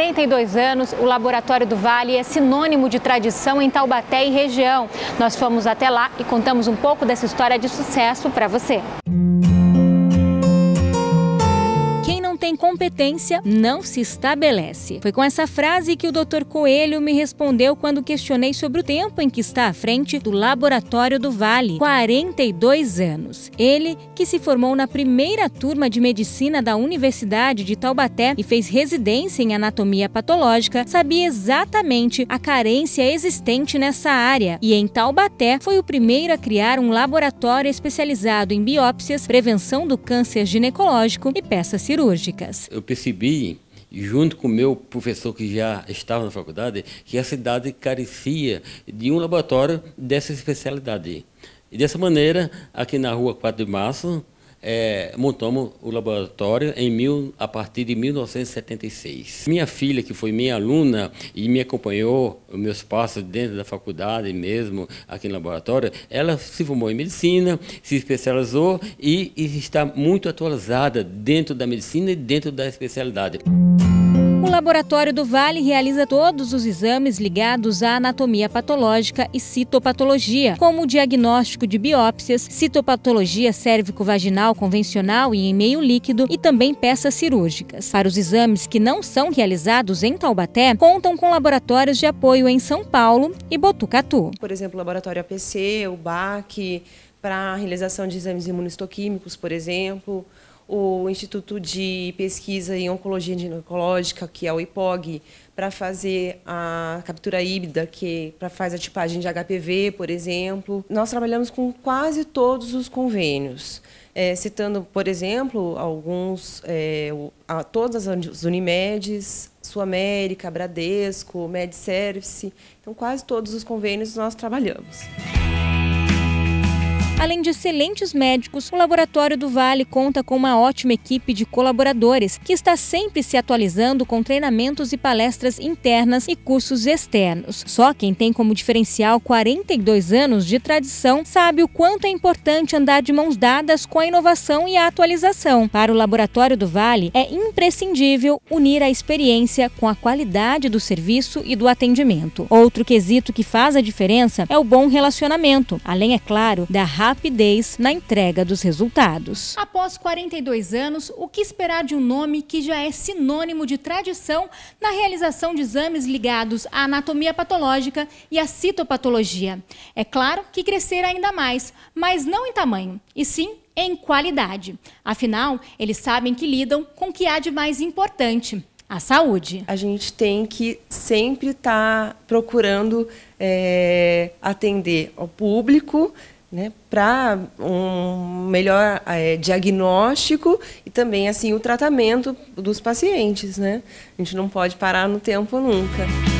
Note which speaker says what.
Speaker 1: 42 anos, o Laboratório do Vale é sinônimo de tradição em Taubaté e região. Nós fomos até lá e contamos um pouco dessa história de sucesso para você. tem competência não se estabelece. Foi com essa frase que o Dr. Coelho me respondeu quando questionei sobre o tempo em que está à frente do laboratório do Vale, 42 anos. Ele que se formou na primeira turma de medicina da Universidade de Taubaté e fez residência em anatomia patológica, sabia exatamente a carência existente nessa área e em Taubaté foi o primeiro a criar um laboratório especializado em biópsias, prevenção do câncer ginecológico e peças cirúrgicas.
Speaker 2: Eu percebi, junto com o meu professor que já estava na faculdade, que a cidade carecia de um laboratório dessa especialidade. E dessa maneira, aqui na rua 4 de Março, é, montamos o laboratório em mil, a partir de 1976. Minha filha, que foi minha aluna e me acompanhou meus passos dentro da faculdade mesmo, aqui no laboratório, ela se formou em medicina, se especializou e, e está muito atualizada dentro da medicina e dentro da especialidade
Speaker 1: laboratório do Vale realiza todos os exames ligados à anatomia patológica e citopatologia, como o diagnóstico de biópsias, citopatologia cérvico-vaginal convencional e em meio líquido e também peças cirúrgicas. Para os exames que não são realizados em Taubaté, contam com laboratórios de apoio em São Paulo e Botucatu.
Speaker 3: Por exemplo, o laboratório APC, o BAC, para a realização de exames imunistoquímicos, por exemplo, o Instituto de Pesquisa em Oncologia Ginecológica, que é o IPOG, para fazer a captura híbrida, que para fazer a tipagem de HPV, por exemplo. Nós trabalhamos com quase todos os convênios. É, citando, por exemplo, alguns, é, a, todas as Unimedes, Suamérica, Bradesco, MedService. Então, quase todos os convênios nós
Speaker 1: trabalhamos. Além de excelentes médicos, o Laboratório do Vale conta com uma ótima equipe de colaboradores que está sempre se atualizando com treinamentos e palestras internas e cursos externos. Só quem tem como diferencial 42 anos de tradição sabe o quanto é importante andar de mãos dadas com a inovação e a atualização. Para o Laboratório do Vale, é imprescindível unir a experiência com a qualidade do serviço e do atendimento. Outro quesito que faz a diferença é o bom relacionamento, além, é claro, da rápida rapidez na entrega dos resultados. Após 42 anos, o que esperar de um nome que já é sinônimo de tradição na realização de exames ligados à anatomia patológica e à citopatologia? É claro que crescer ainda mais, mas não em tamanho, e sim em qualidade. Afinal, eles sabem que lidam com o que há de mais importante, a saúde. A gente tem que sempre estar tá procurando é,
Speaker 3: atender ao público né, para um melhor é, diagnóstico e também assim o tratamento dos pacientes. Né? A gente não pode parar no tempo nunca.